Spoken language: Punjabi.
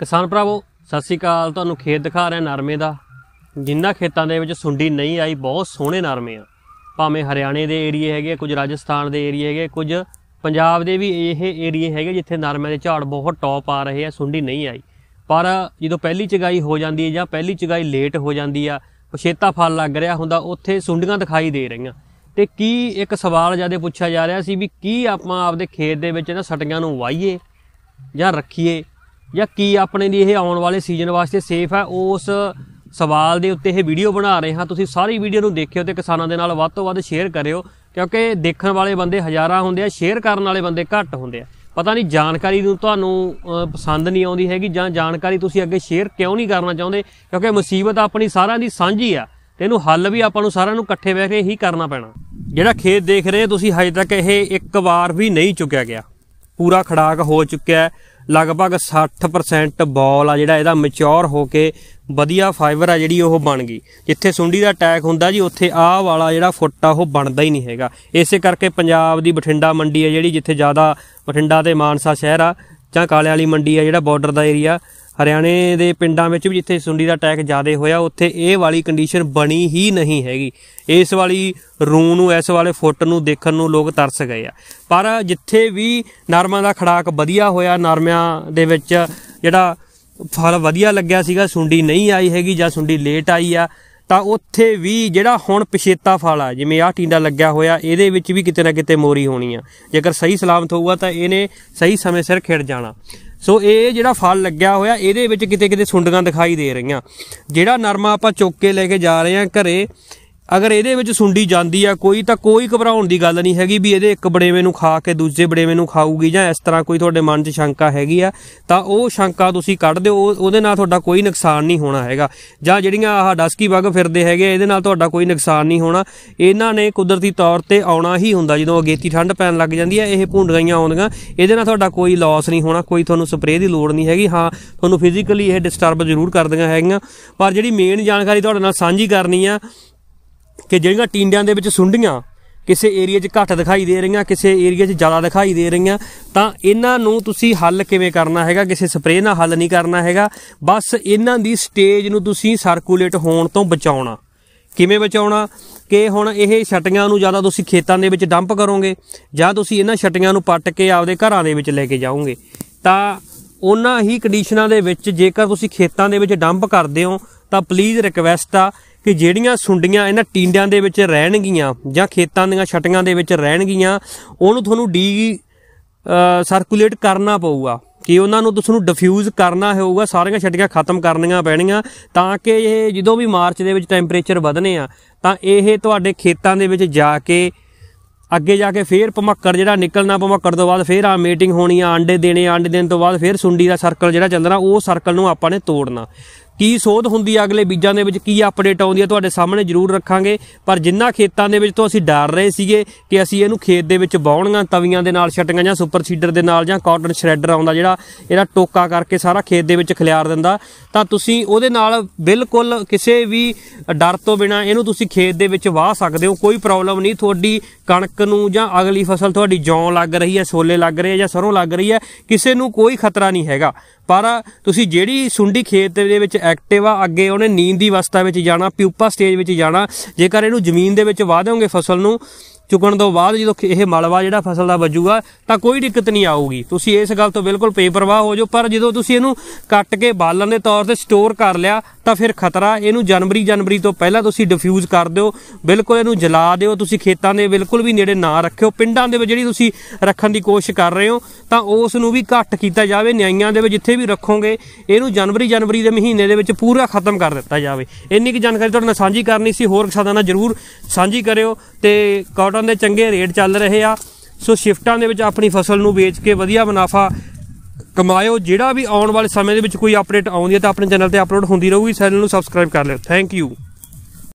ਕਿਸਾਨ ਭਰਾਵੋ ਸਤਿ ਸ੍ਰੀ ਅਕਾਲ ਤੁਹਾਨੂੰ ਖੇਤ ਦਿਖਾ ਰਿਹਾ ਨਰਮੇ ਦਾ ਜਿੰਨਾ ਖੇਤਾਂ ਦੇ ਵਿੱਚ ਸੁੰਡੀ ਨਹੀਂ ਆਈ ਬਹੁਤ ਸੋਹਣੇ ਨਰਮੇ ਆ ਭਾਵੇਂ ਹਰਿਆਣੇ ਦੇ ਏਰੀਏ ਹੈਗੇ ਕੁਝ ਰਾਜਸਥਾਨ ਦੇ ਏਰੀਏ ਹੈਗੇ ਕੁਝ ਪੰਜਾਬ ਦੇ ਵੀ ਇਹ ਏਰੀਏ ਹੈਗੇ ਜਿੱਥੇ ਨਰਮੇ ਦੇ ਝਾੜ ਬਹੁਤ ਟੌਪ ਆ ਰਹੇ ਆ ਸੁੰਡੀ ਨਹੀਂ ਆਈ ਪਰ ਜਦੋਂ ਪਹਿਲੀ ਚਗਾਈ ਹੋ ਜਾਂਦੀ ਹੈ ਜਾਂ ਪਹਿਲੀ ਚਗਾਈ ਲੇਟ ਹੋ ਜਾਂਦੀ ਆ ਪਛੇਤਾ ਫਲ ਲੱਗ ਰਿਹਾ ਹੁੰਦਾ ਉੱਥੇ ਸੁੰਡੀਆਂ ਦਿਖਾਈ ਦੇ ਰਹੀਆਂ ਤੇ ਕੀ ਇੱਕ ਸਵਾਲ ਜਿਆਦਾ ਪੁੱਛਿਆ ਜਾ ਰਿਹਾ ਸੀ ਵੀ ਕੀ ਆਪਾਂ ਆਪਦੇ ਖੇਤ ਦੇ ਵਿੱਚ ਇਹਨਾਂ ਸਟੀਆਂ ਨੂੰ ਵਾਈਏ ਜਾਂ ਰੱਖੀਏ ਜਾਂ ਕੀ ਆਪਣੇ ਲਈ ਇਹ ਆਉਣ ਵਾਲੇ ਸੀਜ਼ਨ ਵਾਸਤੇ ਸੇਫ ਹੈ ਉਸ ਸਵਾਲ ਦੇ ਉੱਤੇ ਇਹ ਵੀਡੀਓ ਬਣਾ ਰਹੇ ਹਾਂ ਤੁਸੀਂ ਸਾਰੀ ਵੀਡੀਓ ਨੂੰ ਦੇਖਿਓ ਤੇ ਕਿਸਾਨਾਂ ਦੇ ਨਾਲ ਵੱਧ ਤੋਂ ਵੱਧ ਸ਼ੇਅਰ ਕਰਿਓ ਕਿਉਂਕਿ ਦੇਖਣ ਵਾਲੇ ਬੰਦੇ ਹਜ਼ਾਰਾਂ ਹੁੰਦੇ ਆ ਸ਼ੇਅਰ ਕਰਨ ਵਾਲੇ ਬੰਦੇ ਘੱਟ ਹੁੰਦੇ ਆ ਪਤਾ ਨਹੀਂ ਜਾਣਕਾਰੀ ਨੂੰ ਤੁਹਾਨੂੰ ਪਸੰਦ ਨਹੀਂ ਆਉਂਦੀ ਹੈਗੀ ਜਾਂ ਜਾਣਕਾਰੀ ਤੁਸੀਂ ਅੱਗੇ ਸ਼ੇਅਰ ਕਿਉਂ ਨਹੀਂ ਕਰਨਾ ਚਾਹੁੰਦੇ ਕਿਉਂਕਿ ਮੁਸੀਬਤ ਆਪਣੀ ਸਾਰਿਆਂ ਦੀ ਸਾਂਝੀ ਆ ਤੇ ਇਹਨੂੰ ਹੱਲ ਵੀ ਆਪਾਂ ਨੂੰ ਸਾਰਿਆਂ ਨੂੰ ਇਕੱਠੇ ਬੈਠ ਕੇ ਹੀ ਕਰਨਾ ਪੈਣਾ ਜਿਹੜਾ ਖੇਤ ਦੇਖ ਰਹੇ ਤੁਸੀਂ ਹਜੇ ਤੱਕ ਇਹ ਇੱਕ ਵਾਰ ਵੀ ਨਹੀਂ ਚੁੱਕਿਆ ਗਿਆ ਪੂਰਾ ਖੜਾਕ ਹੋ ਚੁੱਕਿਆ ਲਗਭਗ 60% ਬਾਲ ਆ ਜਿਹੜਾ ਇਹਦਾ ਮੈਚਰ ਹੋ ਕੇ ਵਧੀਆ ਫਾਈਬਰ ਆ ਜਿਹੜੀ ਉਹ ਬਣ ਗਈ ਜਿੱਥੇ ਸੁੰਡੀ ਦਾ ਅਟੈਕ ਹੁੰਦਾ ਜੀ ਉੱਥੇ ਆਹ ਵਾਲਾ ਜਿਹੜਾ ਫੁੱਟ ਆ ਉਹ ਬਣਦਾ ਹੀ ਨਹੀਂ ਹੈਗਾ ਇਸੇ ਕਰਕੇ ਪੰਜਾਬ ਦੀ ਬਠਿੰਡਾ ਮੰਡੀ ਆ ਜਿਹੜੀ ਜਿੱਥੇ ਜ਼ਿਆਦਾ ਬਠਿੰਡਾ ਤੇ ਮਾਨਸਾ ਸ਼ਹਿਰ ਆ ਜਾਂ ਕਾਲਿਆਲੀ ਵਾਲੀ ਮੰਡੀ ਆ ਜਿਹੜਾ ਬਾਰਡਰ ਦਾ ਏਰੀਆ ਹਰਿਆਣੇ ਦੇ ਪਿੰਡਾਂ ਵਿੱਚ ਵੀ ਜਿੱਥੇ ਸੁੰਡੀ ਦਾ ਅਟੈਕ ਜ਼ਿਆਦਾ ਹੋਇਆ ਉੱਥੇ ਇਹ ਵਾਲੀ ਕੰਡੀਸ਼ਨ ਬਣੀ ਹੀ ਨਹੀਂ ਹੈਗੀ ਇਸ ਵਾਲੀ ਰੂਨ ਨੂੰ ਇਸ ਵਾਲੇ ਫੁੱਟ ਨੂੰ ਦੇਖਣ ਨੂੰ ਲੋਕ ਤਰਸ ਗਏ ਆ ਪਰ ਜਿੱਥੇ ਵੀ ਨਰਮਾ ਦਾ ਖੜਾਕ ਵਧੀਆ ਹੋਇਆ ਨਰਮਿਆਂ ਦੇ ਵਿੱਚ ਜਿਹੜਾ ਫਲ ਵਧੀਆ ਲੱਗਿਆ ਸੀਗਾ ਸੁੰਡੀ ਨਹੀਂ ਆਈ ਹੈਗੀ ਜਾਂ ਸੁੰਡੀ ਲੇਟ ਆਈ ਆ ਤਾਂ ਉੱਥੇ ਵੀ ਜਿਹੜਾ ਹੁਣ ਪਛੇਤਾ ਫਲ ਆ ਜਿਵੇਂ ਆਹ ਟਿੰਡਾ ਲੱਗਿਆ ਹੋਇਆ ਇਹਦੇ ਵਿੱਚ ਵੀ ਕਿਤੇ ਨਾ ਕਿਤੇ ਮੋਰੀ ਹੋਣੀ ਆ ਜੇਕਰ ਸਹੀ ਸਲਾਮਤ ਹੋਊਗਾ ਤਾਂ ਇਹਨੇ ਸਹੀ ਸਮੇਂ ਸਿਰ ਖਿੜ ਜਾਣਾ ਸੋ ਇਹ ਜਿਹੜਾ ਫਲ ਲੱਗਿਆ ਹੋਇਆ ਇਹਦੇ ਵਿੱਚ ਕਿਤੇ ਕਿਤੇ ਸੁੰਡੀਆਂ ਦਿਖਾਈ ਦੇ ਰਹੀਆਂ ਜਿਹੜਾ ਨਰਮਾ ਆਪਾਂ ਚੁੱਕ ਕੇ ਲੈ ਕੇ ਜਾ ਰਹੇ ਹਾਂ ਘਰੇ ਅਗਰ ਇਹਦੇ ਵਿੱਚ ਸੁੰਡੀ ਜਾਂਦੀ ਆ ਕੋਈ ਤਾਂ ਕੋਈ ਘਬਰਾਉਣ ਦੀ ਗੱਲ ਨਹੀਂ ਹੈਗੀ ਵੀ ਇਹਦੇ ਇੱਕ ਬੜੇਵੇਂ ਨੂੰ ਖਾ ਕੇ ਦੂਜੇ ਬੜੇਵੇਂ ਨੂੰ ਖਾਊਗੀ ਜਾਂ ਇਸ ਤਰ੍ਹਾਂ ਕੋਈ ਤੁਹਾਡੇ ਮਨ 'ਚ ਸ਼ੰਕਾ ਹੈਗੀ ਆ ਤਾਂ ਉਹ ਸ਼ੰਕਾ ਤੁਸੀਂ ਕੱਢ ਦਿਓ ਉਹਦੇ ਨਾਲ ਤੁਹਾਡਾ ਕੋਈ ਨੁਕਸਾਨ ਨਹੀਂ ਹੋਣਾ ਹੈਗਾ ਜਾਂ ਜਿਹੜੀਆਂ ਆਹ ਡਸਕੀ ਬੱਗ ਫਿਰਦੇ ਹੈਗੇ ਇਹਦੇ ਨਾਲ ਤੁਹਾਡਾ ਕੋਈ ਨੁਕਸਾਨ ਨਹੀਂ ਹੋਣਾ ਇਹਨਾਂ ਨੇ ਕੁਦਰਤੀ ਤੌਰ ਤੇ ਆਉਣਾ ਹੀ ਹੁੰਦਾ ਜਦੋਂ ਅਗੇਤੀ ਠੰਡ ਪੈਣ ਲੱਗ ਜਾਂਦੀ ਆ ਇਹ ਗਈਆਂ ਆਉਂਦੀਆਂ ਇਹਦੇ ਨਾਲ ਤੁਹਾਡਾ ਕੋਈ ਲਾਸ ਨਹੀਂ ਹੋਣਾ ਕੋਈ ਤੁਹਾਨੂੰ ਸਪਰੇ ਦੀ ਲੋੜ ਨਹੀਂ ਹੈਗੀ ਹਾਂ ਤੁਹਾਨੂੰ ਫਿਜ਼ੀਕਲੀ ਇਹ ਡਿਸਟਰਬ ਜ਼ਰੂਰ ਕਰਦੀਆਂ ਹੈਗੀਆਂ ਪਰ ਜਿਹੜੀ ਮੇਨ ਜਾਣਕਾਰੀ ਤੁਹਾਡੇ ਨਾਲ ਸਾਂਝੀ ਕਰਨੀ ਆ ਕਿ ਜਿਹੜੀਆਂ ਟੀਂਡਿਆਂ ਦੇ ਵਿੱਚ ਸੁੰਡੀਆਂ ਕਿਸੇ ਏਰੀਆ 'ਚ ਘੱਟ ਦਿਖਾਈ ਦੇ ਰਹੀਆਂ ਕਿਸੇ ਏਰੀਆ 'ਚ ਜ਼ਿਆਦਾ ਦਿਖਾਈ ਦੇ ਰਹੀਆਂ ਤਾਂ ਇਹਨਾਂ ਨੂੰ ਤੁਸੀਂ ਹੱਲ ਕਿਵੇਂ ਕਰਨਾ ਹੈਗਾ ਕਿਸੇ ਸਪਰੇਅ ਨਾਲ ਹੱਲ ਨਹੀਂ ਕਰਨਾ ਹੈਗਾ ਬਸ ਇਹਨਾਂ ਦੀ ਸਟੇਜ ਨੂੰ ਤੁਸੀਂ ਸਰਕੂਲੇਟ ਹੋਣ ਤੋਂ ਬਚਾਉਣਾ ਕਿਵੇਂ ਬਚਾਉਣਾ ਕਿ ਹੁਣ ਇਹ ਛਟੀਆਂ ਨੂੰ ਜ਼ਿਆਦਾ ਤੁਸੀਂ ਖੇਤਾਂ ਦੇ ਵਿੱਚ ਡੰਪ ਕਰੋਗੇ ਜਾਂ ਤੁਸੀਂ ਇਹਨਾਂ ਛਟੀਆਂ ਨੂੰ ਪੱਟ ਕੇ ਆਪਦੇ ਘਰਾਂ ਦੇ ਵਿੱਚ ਲੈ ਕੇ ਜਾਓਗੇ ਤਾਂ ਉਹਨਾਂ ਹੀ ਕੰਡੀਸ਼ਨਾਂ ਦੇ ਵਿੱਚ ਜੇਕਰ ਤੁਸੀਂ ਖੇਤਾਂ ਦੇ ਵਿੱਚ ਡੰਪ ਕਰਦੇ ਹੋ ਤਾਂ ਪਲੀਜ਼ ਰਿਕਵੈਸਟ ਆ ਕਿ ਜਿਹੜੀਆਂ ਸੁੰਡੀਆਂ ਇਹਨਾਂ ਟੀਂਡਿਆਂ ਦੇ ਵਿੱਚ ਰਹਿਣਗੀਆਂ ਜਾਂ ਖੇਤਾਂ ਦੀਆਂ ਛਟੀਆਂ ਦੇ ਵਿੱਚ ਰਹਿਣਗੀਆਂ ਉਹਨੂੰ ਤੁਹਾਨੂੰ ਡੀ ਸਰਕੂਲੇਟ ਕਰਨਾ ਪਊਗਾ ਕਿ ਉਹਨਾਂ ਨੂੰ ਤੁਹਾਨੂੰ ਡਿਫਿਊਜ਼ ਕਰਨਾ ਹੋਊਗਾ ਸਾਰੀਆਂ ਛਟੀਆਂ ਖਤਮ ਕਰਨੀਆਂ ਪੈਣੀਆਂ ਤਾਂ ਕਿ ਇਹ ਜਦੋਂ ਵੀ ਮਾਰਚ ਦੇ ਵਿੱਚ ਟੈਂਪਰੇਚਰ ਵਧਨੇ ਆ ਤਾਂ ਇਹ ਤੁਹਾਡੇ ਖੇਤਾਂ ਦੇ ਵਿੱਚ ਜਾ ਕੇ ਅੱਗੇ ਜਾ ਕੇ ਫੇਰ ਭਮੱਕੜ ਜਿਹੜਾ ਨਿਕਲਣਾ ਭਮੱਕੜ ਤੋਂ ਬਾਅਦ ਫੇਰ ਆ ਮੀਟਿੰਗ ਹੋਣੀ ਆ ਆਂਡੇ ਦੇਣੇ ਆਂਡੇ ਦੇਣ ਤੋਂ ਬਾਅਦ ਫੇਰ ਸੁੰਡੀ ਦਾ ਸਰਕਲ ਜਿਹੜਾ ਚੰਦਰਾ ਉਹ ਸਰਕਲ ਨੂੰ ਆਪਾਂ ਨੇ ਤੋੜਨਾ ਕੀ ਸੋਧ ਹੁੰਦੀ ਹੈ ਅਗਲੇ ਬੀਜਾਂ ਦੇ ਵਿੱਚ ਕੀ ਅਪਡੇਟ ਆਉਂਦੀ ਹੈ ਤੁਹਾਡੇ ਸਾਹਮਣੇ ਜ਼ਰੂਰ ਰੱਖਾਂਗੇ ਪਰ ਜਿੰਨਾ ਖੇਤਾਂ ਦੇ ਵਿੱਚ ਤੋਂ ਅਸੀਂ ਡਰ ਰਹੇ ਸੀਗੇ ਕਿ ਅਸੀਂ ਇਹਨੂੰ ਖੇਤ ਦੇ ਵਿੱਚ ਵਾਉਣੀਆਂ ਤਵੀਆਂ ਦੇ ਨਾਲ ਛਟੀਆਂ ਜਾਂ ਸੁਪਰ ਸੀਡਰ ਦੇ ਨਾਲ ਜਾਂ ਕਾਟਨ ਸ਼ਰੈਡਰ ਆਉਂਦਾ ਜਿਹੜਾ ਇਹਦਾ ਟੋਕਾ ਕਰਕੇ ਸਾਰਾ ਖੇਤ ਦੇ ਵਿੱਚ ਖਿਲਾਰ ਦਿੰਦਾ ਤਾਂ ਤੁਸੀਂ ਉਹਦੇ ਨਾਲ ਬਿਲਕੁਲ ਕਿਸੇ ਵੀ ਡਰ ਤੋਂ ਬਿਨਾ ਇਹਨੂੰ ਤੁਸੀਂ ਖੇਤ ਦੇ ਵਿੱਚ ਵਾਹ ਸਕਦੇ ਹੋ ਕੋਈ ਪ੍ਰੋਬਲਮ ਨਹੀਂ ਤੁਹਾਡੀ ਕਣਕ ਨੂੰ ਜਾਂ ਅਗਲੀ ਫਸਲ ਤੁਹਾਡੀ ਜੌਂ ਲੱਗ ਰਹੀ ਹੈ ਛੋਲੇ ਲੱਗ ਰਹੇ ਜਾਂ ਸਰੋਂ ਲੱਗ ਰਹੀ ਹੈ ਕਿਸੇ ਨੂੰ ਕੋਈ ਖਤਰਾ ਨਹੀਂ ਹੈਗਾ ਪਰ ਤੁਸੀਂ ਜਿਹੜੀ ਸੁੰਡੀ ਖੇਤ ਦੇ ਵਿੱਚ ਐਕਟਿਵ ਆ ਅੱਗੇ ਉਹਨੇ ਨੀਂਦ ਦੀ ਅਵਸਥਾ ਵਿੱਚ ਜਾਣਾ ਪਿਊਪਾ ਸਟੇਜ ਵਿੱਚ ਜਾਣਾ ਜੇਕਰ ਇਹਨੂੰ ਜ਼ਮੀਨ ਦੇ ਵਿੱਚ ਵਾਹ ਦੇਵੋਗੇ ਫਸਲ ਨੂੰ ਚੁਗਣ ਤੋਂ ਬਾਅਦ ਜਦੋਂ ਇਹ ਮਲਵਾ ਜਿਹੜਾ ਫਸਲ ਦਾ ਵੱਜੂਗਾ ਤਾਂ ਕੋਈ ਦਿੱਕਤ ਨਹੀਂ ਆਊਗੀ ਤੁਸੀਂ ਇਸ ਗੱਲ ਤੋਂ ਬਿਲਕੁਲ ਬੇਪਰਵਾਹ ਹੋ ਜਾਓ ਪਰ ਜਦੋਂ ਤੁਸੀਂ ਇਹਨੂੰ ਕੱਟ ਕੇ ਬਾਲਣ ਦੇ ਤੌਰ ਤੇ ਸਟੋਰ ਕਰ ਲਿਆ ਤਾਂ ਫਿਰ ਖਤਰਾ ਇਹਨੂੰ ਜਨਵਰੀ ਜਨਵਰੀ ਤੋਂ ਪਹਿਲਾਂ ਤੁਸੀਂ ਡਿਫਿਊਜ਼ ਕਰ ਦਿਓ ਬਿਲਕੁਲ ਇਹਨੂੰ ਜਲਾ ਦਿਓ ਤੁਸੀਂ ਖੇਤਾਂ ਦੇ ਬਿਲਕੁਲ ਵੀ ਨੇੜੇ ਨਾ ਰੱਖਿਓ ਪਿੰਡਾਂ ਦੇ ਵਿੱਚ ਜਿਹੜੀ ਤੁਸੀਂ ਰੱਖਣ ਦੀ ਕੋਸ਼ਿਸ਼ ਕਰ ਰਹੇ ਹੋ ਤਾਂ ਉਸ ਨੂੰ ਵੀ ਘੱਟ ਕੀਤਾ ਜਾਵੇ ਨਿਆਈਆਂ ਦੇ ਵਿੱਚ ਜਿੱਥੇ ਵੀ ਰੱਖੋਗੇ ਇਹਨੂੰ ਜਨਵਰੀ ਜਨਵਰੀ ਦੇ ਮਹੀਨੇ ਦੇ ਵਿੱਚ ਪੂਰਾ ਖਤਮ ਕਰ ਦਿੱਤਾ ਜਾਵੇ ਇੰਨੀ ਕੀ ਜਾਣਕਾਰੀ ਤੁਹਾਡੇ ਨਾਲ ਸਾਂਝੀ ਕਰਨੀ ਸੀ ਹੋਰ ਕਿਸਾਨਾਂ ਨਾਲ ਜਰੂਰ ਸਾਂਝੀ ਕਰਿਓ ਤੇ ਕਾਟ ਸ਼ਿਫਟਾਂ ਦੇ ਚੰਗੇ ਰੇਟ ਚੱਲ ਰਹੇ ਆ ਸੋ ਸ਼ਿਫਟਾਂ ਦੇ ਵਿੱਚ ਆਪਣੀ ਫਸਲ ਨੂੰ ਵੇਚ ਕੇ ਵਧੀਆ ਮੁਨਾਫਾ ਕਮਾਇਓ ਜਿਹੜਾ ਵੀ ਆਉਣ ਵਾਲੇ ਸਮੇਂ ਦੇ ਵਿੱਚ ਕੋਈ ਅਪਡੇਟ ਆਉਂਦੀ ਹੈ ਤਾਂ ਆਪਣੇ ਚੈਨਲ ਤੇ ਅਪਲੋਡ ਹੁੰਦੀ ਰਹੂਗੀ ਚੈਨਲ ਨੂੰ ਸਬਸਕ੍ਰਾਈਬ ਕਰ ਲਿਓ ਥੈਂਕ ਯੂ